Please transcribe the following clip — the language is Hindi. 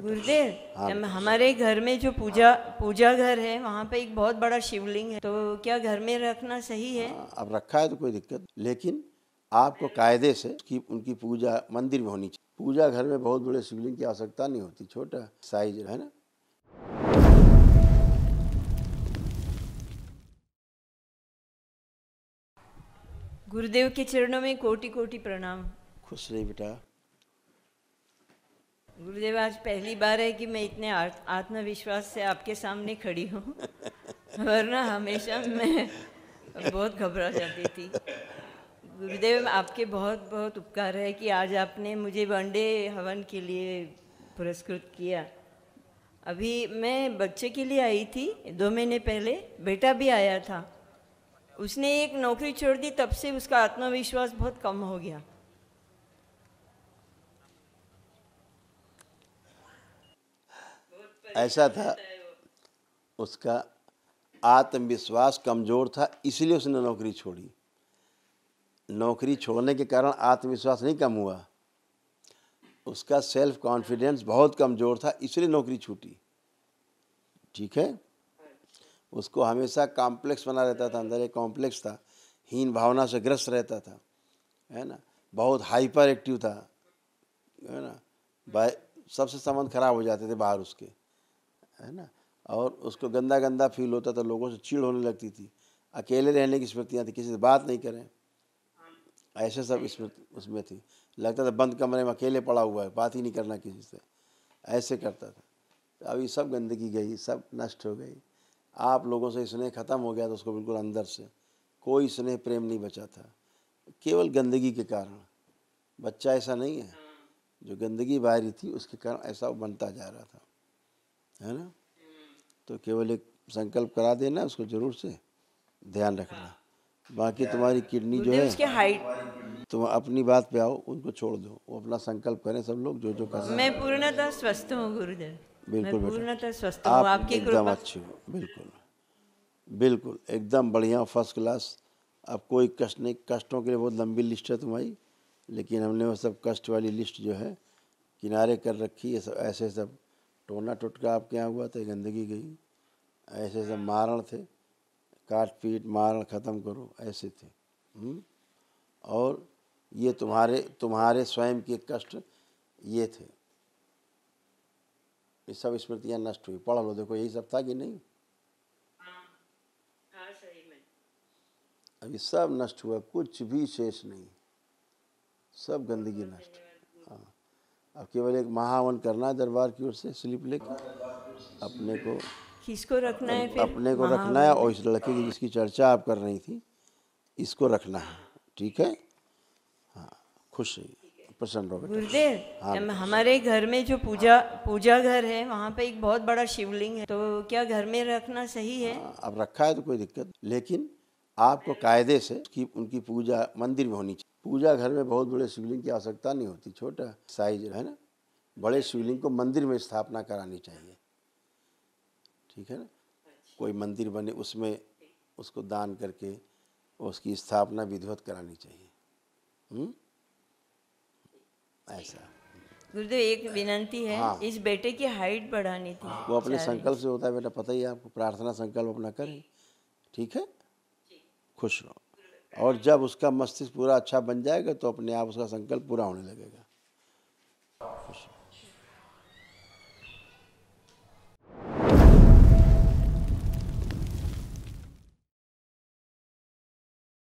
गुरुदेव हाँ, हमारे घर में जो पूजा पूजा घर है वहाँ पे एक बहुत बड़ा शिवलिंग है तो क्या घर में रखना सही है हाँ, अब रखा है तो कोई दिक्कत लेकिन आपको कायदे से की उनकी पूजा मंदिर में होनी चाहिए पूजा घर में बहुत बड़े शिवलिंग की आवश्यकता नहीं होती छोटा साइज है ना गुरुदेव के चरणों में कोटि कोटि प्रणाम खुश रही बेटा गुरुदेव आज पहली बार है कि मैं इतने आत्मविश्वास से आपके सामने खड़ी हूँ वरना हमेशा मैं बहुत घबरा जाती थी गुरुदेव आपके बहुत बहुत उपकार है कि आज आपने मुझे वनडे हवन के लिए पुरस्कृत किया अभी मैं बच्चे के लिए आई थी दो महीने पहले बेटा भी आया था उसने एक नौकरी छोड़ दी तब से उसका आत्मविश्वास बहुत कम हो गया ऐसा था उसका आत्मविश्वास कमज़ोर था इसलिए उसने नौकरी छोड़ी नौकरी छोड़ने के कारण आत्मविश्वास नहीं कम हुआ उसका सेल्फ कॉन्फिडेंस बहुत कमज़ोर था इसलिए नौकरी छूटी ठीक है उसको हमेशा कॉम्प्लेक्स बना रहता था अंदर एक कॉम्प्लेक्स था हीन भावना से ग्रस्त रहता था है ना बहुत हाइपर एक्टिव था है ना सबसे संबंध खराब हो जाते थे बाहर उसके है ना और उसको गंदा गंदा फील होता था लोगों से चीड़ होने लगती थी अकेले रहने की स्मृतियाँ थी किसी से बात नहीं करें ऐसे सब स्मृति उसमें थी लगता था बंद कमरे में अकेले पड़ा हुआ है बात ही नहीं करना किसी से ऐसे करता था तो अब ये सब गंदगी गई सब नष्ट हो गई आप लोगों से स्नेह ख़त्म हो गया तो उसको बिल्कुल अंदर से कोई स्नेह प्रेम नहीं बचा था केवल गंदगी के कारण बच्चा ऐसा नहीं है जो गंदगी बाहरी थी उसके कारण ऐसा बनता जा रहा था है ना तो केवल एक संकल्प करा देना उसको जरूर से ध्यान रखना बाकी तुम्हारी किडनी जो है हाइट तुम अपनी बात पे आओ उनको छोड़ दो वो अपना संकल्प करें सब लोग जो जो कर मैं पूर्णतः स्वस्थ हूँ गुरुदेव बिल्कुल पूर्णतः स्वस्थ हूँ आपकी एकदम अच्छी हूँ बिल्कुल बिल्कुल एकदम बढ़िया फर्स्ट क्लास अब कोई कष्ट नहीं कष्टों के लिए बहुत लंबी लिस्ट है तुम्हारी लेकिन हमने वो सब कष्ट वाली लिस्ट जो है किनारे कर रखी है सब ऐसे सब टोना टुटका आपके यहाँ हुआ था तो गंदगी गई ऐसे ऐसे मारण थे काट पीट मारण ख़त्म करो ऐसे थे हुँ? हम्म? और ये तुम्हारे तुम्हारे स्वयं के कष्ट ये थे ये सब स्मृतियाँ नष्ट हुई पढ़ लो देखो यही सब था कि नहीं अभी हाँ, हाँ, सब नष्ट हुआ कुछ भी शेष नहीं सब गंदगी हाँ, नष्ट हुई अब केवल एक महावन करना है दरबार की ओर से स्लिप लेकर अपने को किसको रखना है फिर अपने को रखना है और इस लड़के की जिसकी चर्चा आप कर रही थी इसको रखना है ठीक है हाँ खुश रहिए प्रसन्न रहो गुरुदेव हाँ, हमारे घर में जो पूजा पूजा घर है वहाँ पे एक बहुत बड़ा शिवलिंग है तो क्या घर में रखना सही है हाँ, अब रखा है तो कोई दिक्कत लेकिन आपको कायदे से कि उनकी पूजा मंदिर में होनी चाहिए पूजा घर में बहुत बड़े शिवलिंग की आवश्यकता नहीं होती छोटा साइज है ना बड़े शिवलिंग को मंदिर में स्थापना करानी चाहिए ठीक है ना अच्छा। कोई मंदिर बने उसमें उसको दान करके उसकी स्थापना विधिवत करानी चाहिए हुँ? हम्म? ऐसा गुरुदेव एक विनंती है हाँ। इस बेटे की हाइट बढ़ानी थी वो अपने संकल्प से होता है बेटा पता ही आपको प्रार्थना संकल्प अपना करें ठीक है खुश रहो और जब उसका मस्तिष्क पूरा अच्छा बन जाएगा तो अपने आप उसका संकल्प पूरा होने लगेगा